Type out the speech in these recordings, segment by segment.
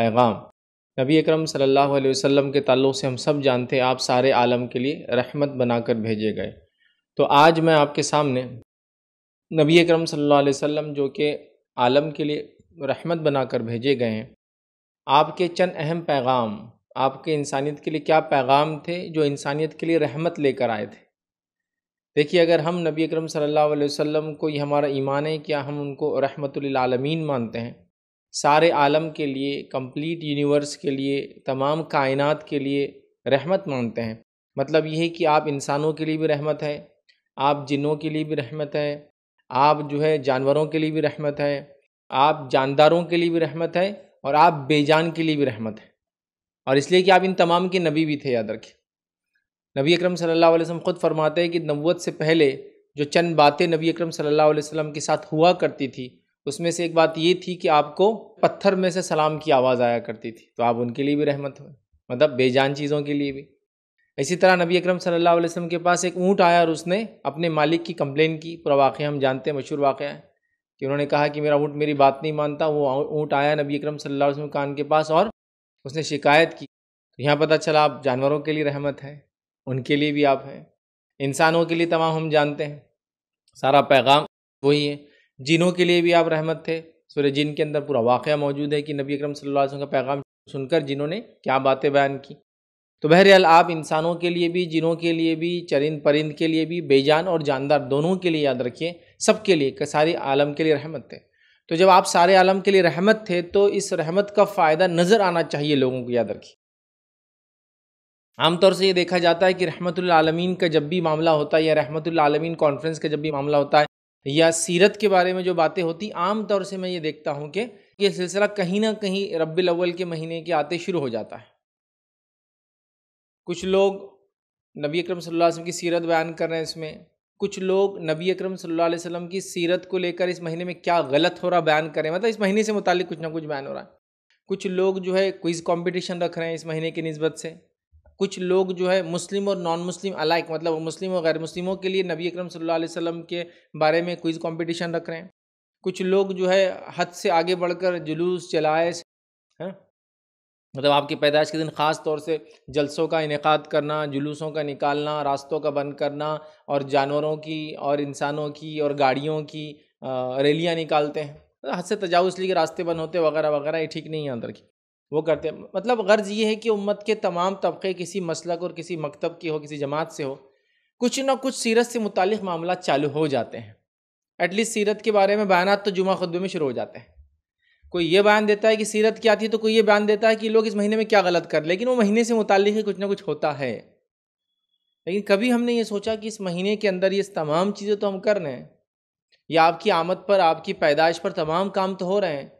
पैगाम नबी अकरम सल्लल्लाहु अलैहि वसल्लम के ताल्लुक़ से हम सब जानते हैं आप सारे आलम के लिए रहमत बनाकर भेजे गए तो आज मैं आपके सामने नबी अकरम सल्लल्लाहु अलैहि वसल्लम जो कि आलम के लिए रहमत बनाकर भेजे गए हैं आपके चंद अहम पैगाम आपके इंसानियत के लिए क्या पैगाम थे जो इंसानियत के लिए रहमत लेकर आए थे देखिए अगर हम नबी अकरम सल्लल्लाहु अलैहि वसल्लम को ये हमारा ईमान है क्या हम उनको रहमतमीन मानते हैं सारे आलम के लिए कंप्लीट यूनिवर्स के लिए तमाम कायनात के लिए रहमत मांगते हैं मतलब ये है कि आप इंसानों के लिए भी रहमत है आप जिनों के लिए भी रहमत है आप जो है जानवरों के लिए भी रहमत है आप जानदारों के लिए भी रहमत है और आप बेजान के लिए भी रहमत है और इसलिए कि आप इन तमाम के नबी भी थे याद रखें नबी अक्रम सल्ला वसम ख़ुद फरमाते हैं कि नबूत से पहले जो चंद बातें नबी अक्रम सल्ला वसम के साथ हुआ करती थी उसमें से एक बात ये थी कि आपको पत्थर में से सलाम की आवाज़ आया करती थी तो आप उनके लिए भी रहमत हो मतलब बेजान चीज़ों के लिए भी इसी तरह नबी अकरम सल्लल्लाहु अलैहि वसल्लम के पास एक ऊँट आया और उसने अपने मालिक की कंप्लेन की पूरा वाक़ हम जानते हैं मशहूर वाक़ है कि उन्होंने कहा कि मेरा ऊँट मेरी बात नहीं मानता वो ऊँट आया नबी अकरम सल्लल्लाहु अलैहि वसल्लम कान के पास और उसने शिकायत की तो यहाँ पता चला आप जानवरों के लिए रहमत हैं उनके लिए भी आप हैं इंसानों के लिए तमाम हम जानते हैं सारा पैगाम वही है जिनों के लिए भी आप रहमत थे सूर्य जिन के अंदर पूरा वाक़ मौजूद है कि नबी अक्रम सल्लल्लाहु का पैगाम सुनकर जिन्होंने क्या बातें बयान की तो बहरहाल आप इंसानों के लिए भी जिनों के लिए भी चरिंद परिंद के लिए भी बेजान और जानदार दोनों के लिए याद रखिए सब के लिए सारे आलम के लिए रहमत थे तो जब आप सारे आलम के लिए रहमत थे तो इस रहमत का फ़ायदा नज़र आना चाहिए लोगों को याद रखिए आमतौर से ये देखा जाता है कि रहमतमीन का जब भी मामला होता है या आलमीन कॉन्फ्रेंस का जब भी मामला होता है या सीरत के बारे में जो बातें होती आमतौर से मैं ये देखता हूँ कि ये सिलसिला कहीं ना कहीं रबी अव्वल के महीने के आते शुरू हो जाता है कुछ लोग नबी अकरम सल्लल्लाहु अलैहि वसल्लम की सीरत बयान कर रहे हैं इसमें कुछ लोग नबी अकरम सल्लल्लाहु अलैहि वसल्लम की सीरत को लेकर इस महीने में क्या गलत हो रहा बयान करें मतलब इस महीने से मुतल कुछ ना कुछ बयान हो रहा है कुछ लोग जो है क्विज़ कॉम्पिटिशन रख रहे हैं इस महीने की नस्बत से कुछ लोग जो है मुस्लिम और नॉन मुस्लिम अलाइक मतलब मुस्लिम और गैर मुस्लिमों के लिए नबी अकरम सल्लल्लाहु अलैहि वसल्लम के बारे में क्विज़ कंपटीशन रख रहे हैं कुछ लोग जो है हद से आगे बढ़कर जुलूस चलाए हैं मतलब आपकी पैदाइश के दिन ख़ास तौर से जलसों का इनका करना जुलूसों का निकालना रास्तों का बंद करना और जानवरों की और इंसानों की और गाड़ियों की रैलियाँ निकालते हैं हद से तजावज़ लिए रास्ते बंद होते वगैरह वगैरह ये ठीक नहीं है अंदर की वो करते हैं मतलब गर्ज़ ये है कि उम्मत के तमाम तबके किसी मसलक और किसी मकतब के हो किसी जमात से हो कुछ ना कुछ सीरत से मुतल मामला चालू हो जाते हैं एटलीस्ट सीरत के बारे में बयान तो जुमा खुदबे में शुरू हो जाते हैं कोई ये बयान देता है कि सीरत क्या थी तो कोई ये बयान देता है कि लोग इस महीने में क्या गलत कर लेकिन वो महीने से मुतल ही कुछ ना कुछ होता है लेकिन कभी हमने ये सोचा कि इस महीने के अंदर ये तमाम चीज़ें तो हम कर रहे हैं या आपकी आमद पर आपकी पैदाइश पर तमाम काम तो हो रहे हैं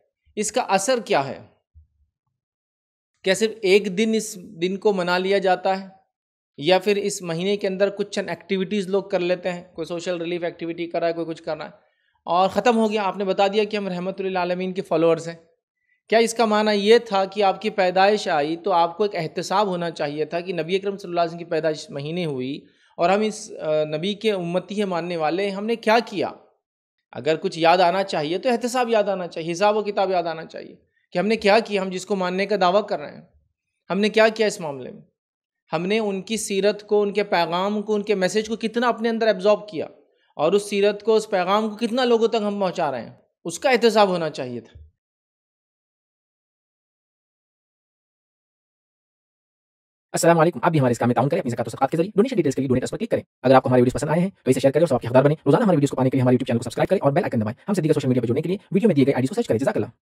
इसका असर क्या है क्या सिर्फ एक दिन इस दिन को मना लिया जाता है या फिर इस महीने के अंदर कुछ चंद एक्टिविटीज़ लोग कर लेते हैं कोई सोशल रिलीफ एक्टिविटी कर रहा है कोई कुछ कर रहा है और ख़त्म हो गया आपने बता दिया कि हम रहमत आलमीन के फॉलोअर्स हैं क्या इसका माना ये था कि आपकी पैदाइश आई तो आपको एक एहतसाब होना चाहिए था कि नबी अक्रम सल की पैदाइश महीने हुई और हम इस नबी के उम्मती है मानने वाले हमने क्या किया अगर कुछ याद आना चाहिए तो एहतसाब याद आना चाहिए हिसाब व किताब याद आना चाहिए कि हमने क्या किया हम जिसको मानने का दावा कर रहे हैं हमने क्या किया इस मामले में हमने उनकी सीरत को उनके पैगाम को उनके मैसेज को कितना अपने अंदर एब्जॉर्ब किया और उस सीरत को उस पैगाम को कितना लोगों तक हम पहुंचा रहे हैं उसका एहतसाब होना चाहिए था असलम आप भी हमारे इस काम में ताउन करें अपनी जकात सकात के जरिए डोनेशन डिटेल्स के लिए डोनेट पर क्लिक करें अगर आपको हमारे वीडियो पसंद आए हैं तो इसे शेयर करें और आपके हकदार बने रोजाना हमारे वीडियो को पाने के लिए हमारे यूट्यूब चैनल को सब्सक्राइब करें और बेल आइकन दबाएं हम सीधे सोशल मीडिया पर जुड़ने के लिए वीडियो में दिए गए आईडी को सर्च करें जजाकला